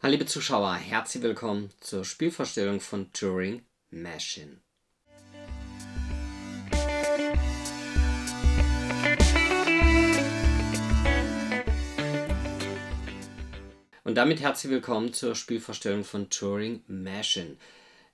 Hallo liebe Zuschauer, herzlich willkommen zur Spielvorstellung von Turing Machine. Und damit herzlich willkommen zur Spielvorstellung von Turing Machine.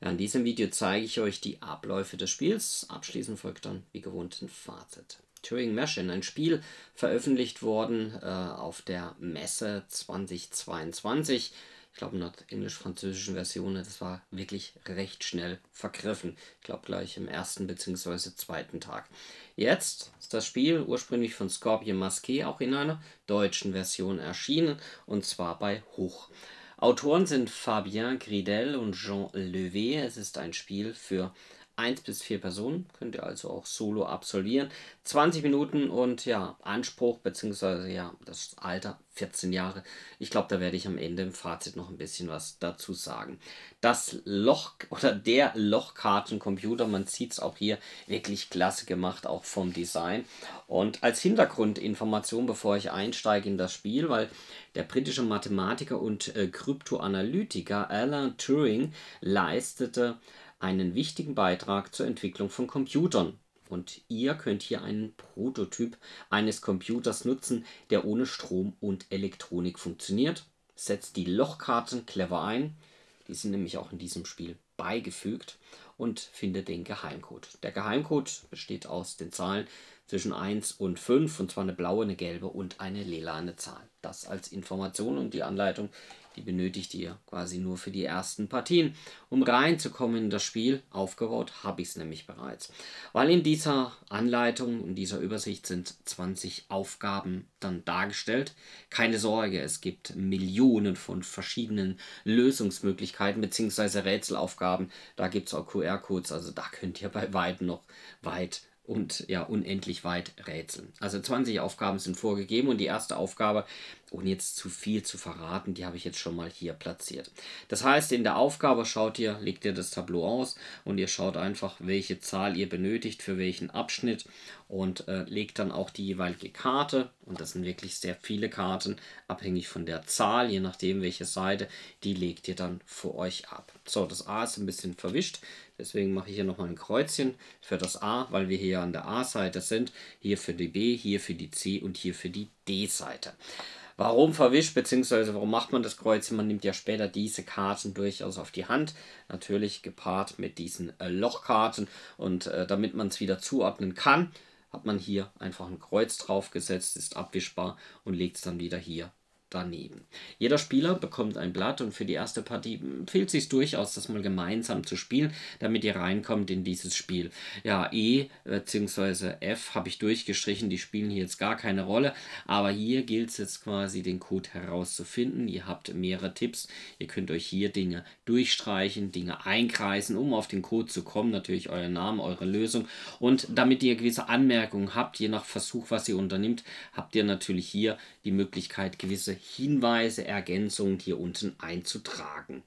An diesem Video zeige ich euch die Abläufe des Spiels. Abschließend folgt dann wie gewohnt ein Fazit. Turing Machine, ein Spiel veröffentlicht worden äh, auf der Messe 2022. Ich glaube, in der englisch-französischen Version, das war wirklich recht schnell vergriffen. Ich glaube, gleich im ersten bzw. zweiten Tag. Jetzt ist das Spiel ursprünglich von Scorpion Masqué auch in einer deutschen Version erschienen und zwar bei Hoch. Autoren sind Fabien Gridel und Jean Levé. Es ist ein Spiel für 1 bis 4 Personen, könnt ihr also auch solo absolvieren. 20 Minuten und ja, Anspruch bzw. ja, das Alter 14 Jahre. Ich glaube, da werde ich am Ende im Fazit noch ein bisschen was dazu sagen. Das Loch oder der Lochkartencomputer, man sieht es auch hier, wirklich klasse gemacht, auch vom Design. Und als Hintergrundinformation, bevor ich einsteige in das Spiel, weil der britische Mathematiker und äh, Kryptoanalytiker Alan Turing leistete einen wichtigen Beitrag zur Entwicklung von Computern. Und ihr könnt hier einen Prototyp eines Computers nutzen, der ohne Strom und Elektronik funktioniert. Setzt die Lochkarten clever ein. Die sind nämlich auch in diesem Spiel beigefügt und findet den Geheimcode. Der Geheimcode besteht aus den Zahlen zwischen 1 und 5 und zwar eine blaue, eine gelbe und eine lila eine Zahl. Das als Information und die Anleitung, die benötigt ihr quasi nur für die ersten Partien. Um reinzukommen in das Spiel, aufgebaut habe ich es nämlich bereits. Weil in dieser Anleitung, in dieser Übersicht sind 20 Aufgaben dann dargestellt. Keine Sorge, es gibt Millionen von verschiedenen Lösungsmöglichkeiten bzw. Rätselaufgaben. Da gibt es auch QR-Codes, also da könnt ihr bei weitem noch weit und ja, unendlich weit rätseln. Also 20 Aufgaben sind vorgegeben und die erste Aufgabe, ohne jetzt zu viel zu verraten, die habe ich jetzt schon mal hier platziert. Das heißt, in der Aufgabe schaut ihr, legt ihr das Tableau aus und ihr schaut einfach, welche Zahl ihr benötigt für welchen Abschnitt und äh, legt dann auch die jeweilige Karte, und das sind wirklich sehr viele Karten, abhängig von der Zahl, je nachdem welche Seite, die legt ihr dann vor euch ab. So, das A ist ein bisschen verwischt, deswegen mache ich hier nochmal ein Kreuzchen für das A, weil wir hier an der A-Seite sind, hier für die B, hier für die C und hier für die D-Seite. Warum verwischt, beziehungsweise warum macht man das Kreuz? Man nimmt ja später diese Karten durchaus auf die Hand. Natürlich gepaart mit diesen äh, Lochkarten. Und äh, damit man es wieder zuordnen kann, hat man hier einfach ein Kreuz draufgesetzt, ist abwischbar und legt es dann wieder hier daneben. Jeder Spieler bekommt ein Blatt und für die erste Partie empfiehlt sich durchaus, das mal gemeinsam zu spielen, damit ihr reinkommt in dieses Spiel. Ja, E bzw. F habe ich durchgestrichen, die spielen hier jetzt gar keine Rolle, aber hier gilt es jetzt quasi, den Code herauszufinden. Ihr habt mehrere Tipps, ihr könnt euch hier Dinge durchstreichen, Dinge einkreisen, um auf den Code zu kommen, natürlich euer Name, eure Lösung und damit ihr gewisse Anmerkungen habt, je nach Versuch, was ihr unternimmt, habt ihr natürlich hier die Möglichkeit, gewisse Hinweise, Ergänzungen hier unten einzutragen.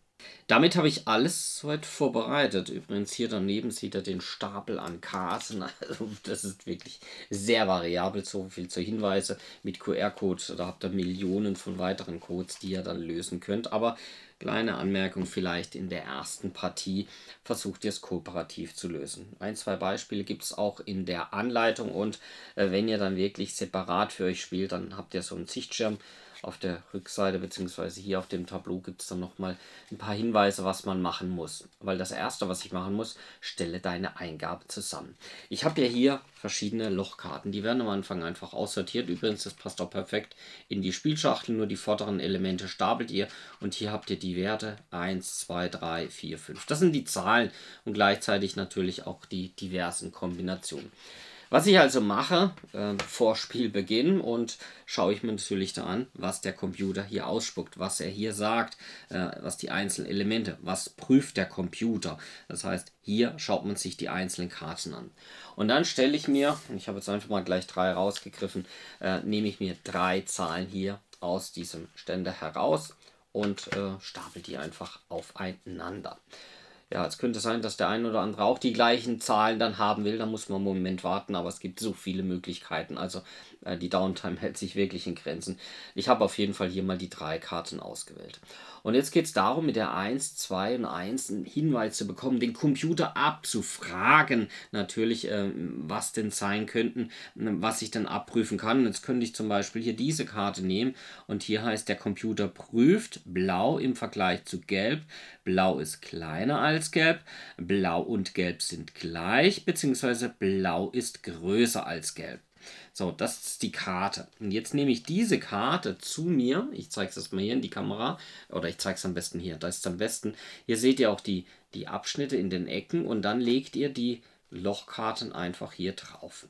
Damit habe ich alles soweit vorbereitet. Übrigens hier daneben sieht er den Stapel an Karten. Also das ist wirklich sehr variabel. So viel zur Hinweise mit QR-Code. Da habt ihr Millionen von weiteren Codes, die ihr dann lösen könnt. Aber kleine Anmerkung vielleicht in der ersten Partie versucht ihr es kooperativ zu lösen. Ein, zwei Beispiele gibt es auch in der Anleitung und äh, wenn ihr dann wirklich separat für euch spielt, dann habt ihr so einen Sichtschirm auf der Rückseite bzw. hier auf dem Tableau gibt es dann nochmal ein paar Hinweise, was man machen muss. Weil das erste, was ich machen muss, stelle deine Eingabe zusammen. Ich habe ja hier verschiedene Lochkarten. Die werden am Anfang einfach aussortiert. Übrigens, das passt auch perfekt in die Spielschachtel. Nur die vorderen Elemente stapelt ihr und hier habt ihr die Werte 1, 2, 3, 4, 5. Das sind die Zahlen und gleichzeitig natürlich auch die diversen Kombinationen. Was ich also mache, äh, vor Spielbeginn und schaue ich mir natürlich da an, was der Computer hier ausspuckt, was er hier sagt, äh, was die einzelnen Elemente, was prüft der Computer. Das heißt, hier schaut man sich die einzelnen Karten an. Und dann stelle ich mir, ich habe jetzt einfach mal gleich drei rausgegriffen, äh, nehme ich mir drei Zahlen hier aus diesem Ständer heraus und äh, stapel die einfach aufeinander ja, es könnte sein, dass der ein oder andere auch die gleichen Zahlen dann haben will. Da muss man einen Moment warten, aber es gibt so viele Möglichkeiten. Also äh, die Downtime hält sich wirklich in Grenzen. Ich habe auf jeden Fall hier mal die drei Karten ausgewählt. Und jetzt geht es darum, mit der 1, 2 und 1 einen Hinweis zu bekommen, den Computer abzufragen, natürlich, äh, was denn sein könnten, ähm, was ich dann abprüfen kann. jetzt könnte ich zum Beispiel hier diese Karte nehmen und hier heißt, der Computer prüft blau im Vergleich zu gelb. Blau ist kleiner als als gelb. Blau und gelb sind gleich, beziehungsweise blau ist größer als gelb. So, das ist die Karte. Und jetzt nehme ich diese Karte zu mir. Ich zeige es jetzt mal hier in die Kamera. Oder ich zeige es am besten hier. Da ist es am besten. Hier seht ihr auch die, die Abschnitte in den Ecken. Und dann legt ihr die Lochkarten einfach hier drauf.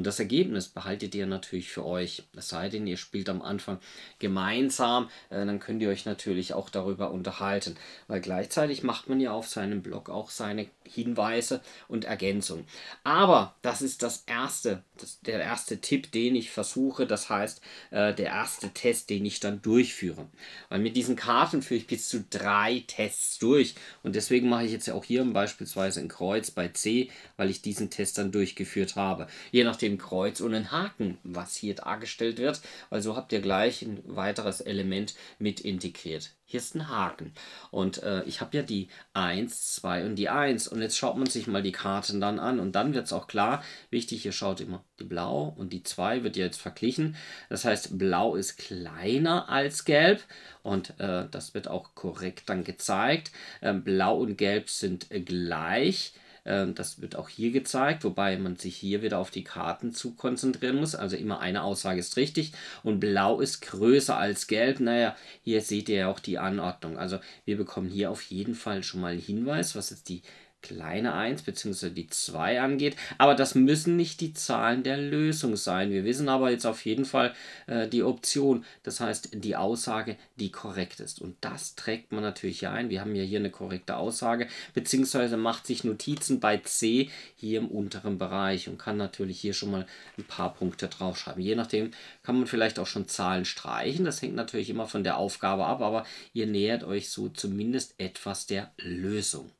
Und das Ergebnis behaltet ihr natürlich für euch. Es sei denn, ihr spielt am Anfang gemeinsam, äh, dann könnt ihr euch natürlich auch darüber unterhalten. Weil gleichzeitig macht man ja auf seinem Blog auch seine Hinweise und Ergänzungen. Aber das ist das erste, das, der erste Tipp, den ich versuche. Das heißt, äh, der erste Test, den ich dann durchführe. Weil mit diesen Karten führe ich bis zu drei Tests durch. Und deswegen mache ich jetzt ja auch hier beispielsweise ein Kreuz bei C, weil ich diesen Test dann durchgeführt habe. Je nachdem, dem Kreuz und einen Haken, was hier dargestellt wird. Also habt ihr gleich ein weiteres Element mit integriert. Hier ist ein Haken. Und äh, ich habe ja die 1, 2 und die 1. Und jetzt schaut man sich mal die Karten dann an. Und dann wird es auch klar, wichtig, ihr schaut immer die Blau und die 2 wird jetzt verglichen. Das heißt, Blau ist kleiner als Gelb. Und äh, das wird auch korrekt dann gezeigt. Ähm, Blau und Gelb sind äh, gleich. Ähm, das wird auch hier gezeigt, wobei man sich hier wieder auf die Karten zu konzentrieren muss. Also immer eine Aussage ist richtig und blau ist größer als gelb. Naja, hier seht ihr ja auch die Anordnung. Also wir bekommen hier auf jeden Fall schon mal einen Hinweis, was jetzt die kleine 1 bzw. die 2 angeht. Aber das müssen nicht die Zahlen der Lösung sein. Wir wissen aber jetzt auf jeden Fall äh, die Option, das heißt die Aussage, die korrekt ist. Und das trägt man natürlich hier ein. Wir haben ja hier eine korrekte Aussage, beziehungsweise macht sich Notizen bei C hier im unteren Bereich und kann natürlich hier schon mal ein paar Punkte draufschreiben. Je nachdem kann man vielleicht auch schon Zahlen streichen. Das hängt natürlich immer von der Aufgabe ab, aber ihr nähert euch so zumindest etwas der Lösung.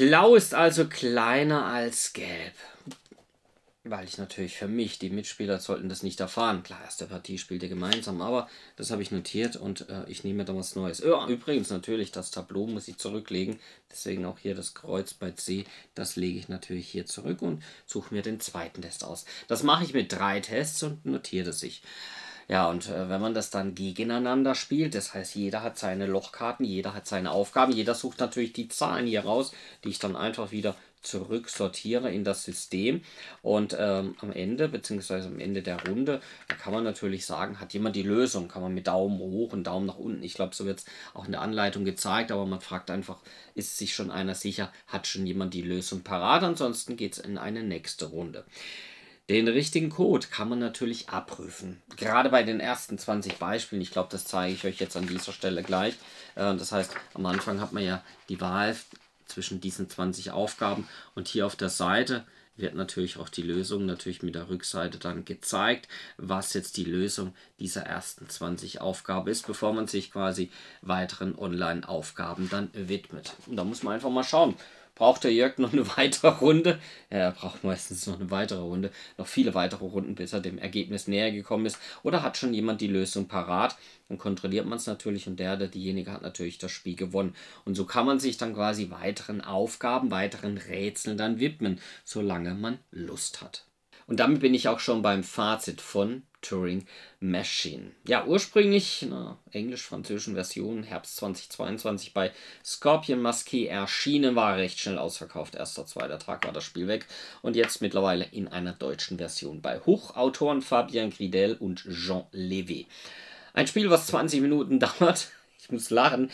Blau ist also kleiner als Gelb. Weil ich natürlich für mich, die Mitspieler sollten das nicht erfahren. Klar, erste Partie spielt ihr gemeinsam, aber das habe ich notiert und äh, ich nehme da was Neues. Ja, übrigens natürlich, das Tableau muss ich zurücklegen. Deswegen auch hier das Kreuz bei C, das lege ich natürlich hier zurück und suche mir den zweiten Test aus. Das mache ich mit drei Tests und notiere sich. Ja, und äh, wenn man das dann gegeneinander spielt, das heißt, jeder hat seine Lochkarten, jeder hat seine Aufgaben, jeder sucht natürlich die Zahlen hier raus, die ich dann einfach wieder zurücksortiere in das System. Und ähm, am Ende, beziehungsweise am Ende der Runde, da kann man natürlich sagen, hat jemand die Lösung, kann man mit Daumen hoch und Daumen nach unten. Ich glaube, so wird es auch in der Anleitung gezeigt, aber man fragt einfach, ist sich schon einer sicher, hat schon jemand die Lösung parat? Ansonsten geht es in eine nächste Runde. Den richtigen Code kann man natürlich abprüfen. Gerade bei den ersten 20 Beispielen, ich glaube, das zeige ich euch jetzt an dieser Stelle gleich. Äh, das heißt, am Anfang hat man ja die Wahl zwischen diesen 20 Aufgaben und hier auf der Seite wird natürlich auch die Lösung natürlich mit der Rückseite dann gezeigt, was jetzt die Lösung dieser ersten 20 Aufgabe ist, bevor man sich quasi weiteren Online-Aufgaben dann widmet. Und da muss man einfach mal schauen, braucht der Jörg noch eine weitere Runde. er braucht meistens noch eine weitere Runde, noch viele weitere Runden, bis er dem Ergebnis näher gekommen ist. Oder hat schon jemand die Lösung parat? Dann kontrolliert man es natürlich und der oder diejenige hat natürlich das Spiel gewonnen. Und so kann man sich dann quasi weiteren Aufgaben, weiteren Rätseln dann widmen, solange man Lust hat. Und damit bin ich auch schon beim Fazit von Turing Machine. Ja, ursprünglich in einer englisch-französischen Version Herbst 2022 bei Scorpion Muskie erschienen, war recht schnell ausverkauft. Erster, zweiter Tag war das Spiel weg. Und jetzt mittlerweile in einer deutschen Version bei Hochautoren Fabien Gridel und Jean Levy. Ein Spiel, was 20 Minuten dauert. Ich muss lachen.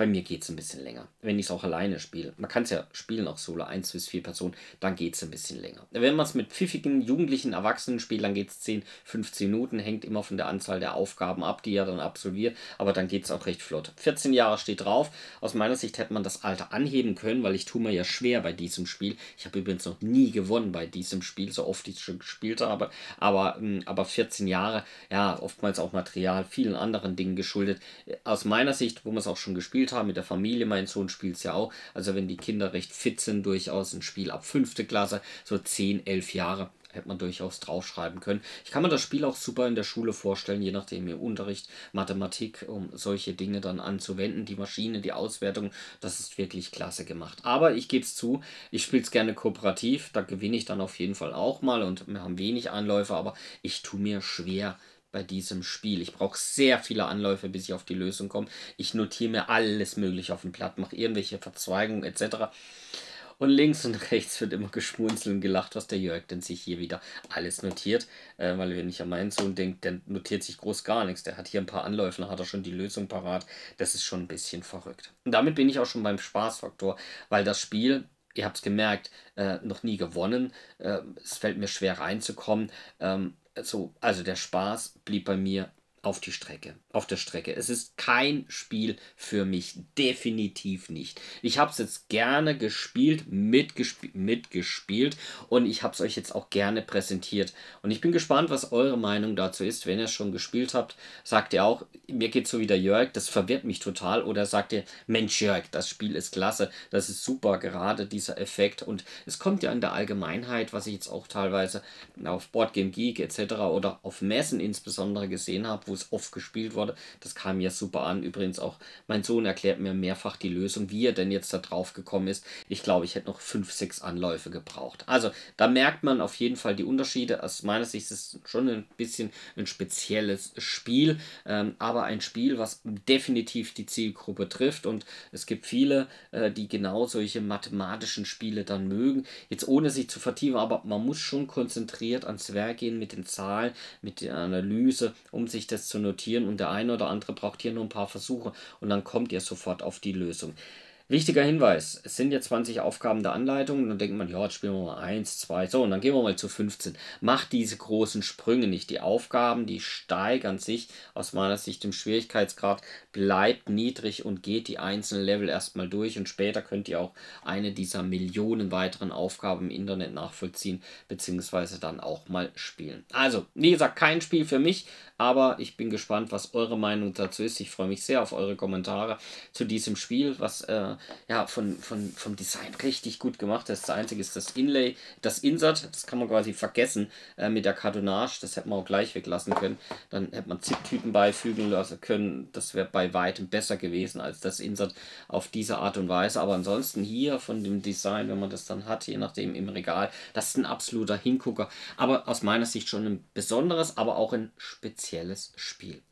Bei mir geht es ein bisschen länger, wenn ich es auch alleine spiele. Man kann es ja spielen, auch Solo 1 bis 4 Personen, dann geht es ein bisschen länger. Wenn man es mit pfiffigen, jugendlichen Erwachsenen spielt, dann geht es 10, 15 Minuten, hängt immer von der Anzahl der Aufgaben ab, die er dann absolviert, aber dann geht es auch recht flott. 14 Jahre steht drauf. Aus meiner Sicht hätte man das Alter anheben können, weil ich tue mir ja schwer bei diesem Spiel. Ich habe übrigens noch nie gewonnen bei diesem Spiel, so oft ich es schon gespielt habe, aber, hm, aber 14 Jahre, ja, oftmals auch Material, vielen anderen Dingen geschuldet. Aus meiner Sicht, wo man es auch schon gespielt haben, mit der Familie. Mein Sohn spielt es ja auch. Also wenn die Kinder recht fit sind, durchaus ein Spiel ab fünfte Klasse, so 10, 11 Jahre hätte man durchaus draufschreiben können. Ich kann mir das Spiel auch super in der Schule vorstellen, je nachdem ihr Unterricht, Mathematik, um solche Dinge dann anzuwenden. Die Maschine, die Auswertung, das ist wirklich klasse gemacht. Aber ich gebe es zu, ich spiele es gerne kooperativ, da gewinne ich dann auf jeden Fall auch mal und wir haben wenig Anläufe, aber ich tue mir schwer bei diesem Spiel. Ich brauche sehr viele Anläufe, bis ich auf die Lösung komme. Ich notiere mir alles Mögliche auf dem Blatt, mache irgendwelche Verzweigungen etc. Und links und rechts wird immer geschmunzelt und gelacht, was der Jörg denn sich hier wieder alles notiert. Äh, weil wenn ich an meinen Sohn denke, der notiert sich groß gar nichts. Der hat hier ein paar Anläufe, dann hat er schon die Lösung parat. Das ist schon ein bisschen verrückt. Und damit bin ich auch schon beim Spaßfaktor, weil das Spiel, ihr habt es gemerkt, äh, noch nie gewonnen. Äh, es fällt mir schwer reinzukommen. Ähm, so, also der Spaß blieb bei mir auf die Strecke, auf der Strecke. Es ist kein Spiel für mich, definitiv nicht. Ich habe es jetzt gerne gespielt, mitgespielt, mitgespielt und ich habe es euch jetzt auch gerne präsentiert. Und ich bin gespannt, was eure Meinung dazu ist. Wenn ihr es schon gespielt habt, sagt ihr auch, mir geht so wie der Jörg, das verwirrt mich total. Oder sagt ihr, Mensch Jörg, das Spiel ist klasse, das ist super, gerade dieser Effekt. Und es kommt ja in der Allgemeinheit, was ich jetzt auch teilweise auf Boardgame Geek etc. oder auf Messen insbesondere gesehen habe, wo es oft gespielt wurde. Das kam ja super an. Übrigens auch mein Sohn erklärt mir mehrfach die Lösung, wie er denn jetzt da drauf gekommen ist. Ich glaube, ich hätte noch fünf, sechs Anläufe gebraucht. Also da merkt man auf jeden Fall die Unterschiede. Aus meiner Sicht ist es schon ein bisschen ein spezielles Spiel, ähm, aber ein Spiel, was definitiv die Zielgruppe trifft. Und es gibt viele, äh, die genau solche mathematischen Spiele dann mögen. Jetzt ohne sich zu vertiefen, aber man muss schon konzentriert ans Werk gehen mit den Zahlen, mit der Analyse, um sich das es zu notieren und der eine oder andere braucht hier nur ein paar Versuche und dann kommt ihr sofort auf die Lösung. Wichtiger Hinweis, es sind jetzt 20 Aufgaben der Anleitung, dann denkt man, ja, jetzt spielen wir mal 1, 2, so, und dann gehen wir mal zu 15. Macht diese großen Sprünge nicht. Die Aufgaben, die steigern sich aus meiner Sicht im Schwierigkeitsgrad, bleibt niedrig und geht die einzelnen Level erstmal durch und später könnt ihr auch eine dieser Millionen weiteren Aufgaben im Internet nachvollziehen, beziehungsweise dann auch mal spielen. Also, wie gesagt, kein Spiel für mich, aber ich bin gespannt, was eure Meinung dazu ist. Ich freue mich sehr auf eure Kommentare zu diesem Spiel, was äh, ja, von, von, vom Design richtig gut gemacht Das einzige ist das Inlay, das Insert, das kann man quasi vergessen äh, mit der Kartonage. Das hätte man auch gleich weglassen können. Dann hätte man Zipptüten beifügen lassen können. Das wäre bei weitem besser gewesen als das Insert auf diese Art und Weise. Aber ansonsten hier von dem Design, wenn man das dann hat, je nachdem im Regal, das ist ein absoluter Hingucker. Aber aus meiner Sicht schon ein besonderes, aber auch ein spezielles Spiel.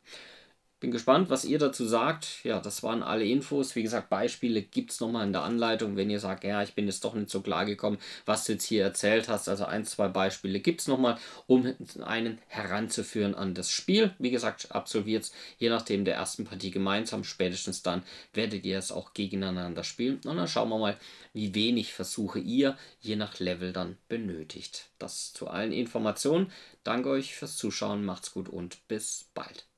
Bin gespannt, was ihr dazu sagt. Ja, das waren alle Infos. Wie gesagt, Beispiele gibt es nochmal in der Anleitung, wenn ihr sagt, ja, ich bin jetzt doch nicht so klar gekommen, was du jetzt hier erzählt hast. Also ein, zwei Beispiele gibt es nochmal, um einen heranzuführen an das Spiel. Wie gesagt, absolviert es je nachdem der ersten Partie gemeinsam. Spätestens dann werdet ihr es auch gegeneinander spielen. Und dann schauen wir mal, wie wenig Versuche ihr je nach Level dann benötigt. Das zu allen Informationen. Danke euch fürs Zuschauen, macht's gut und bis bald.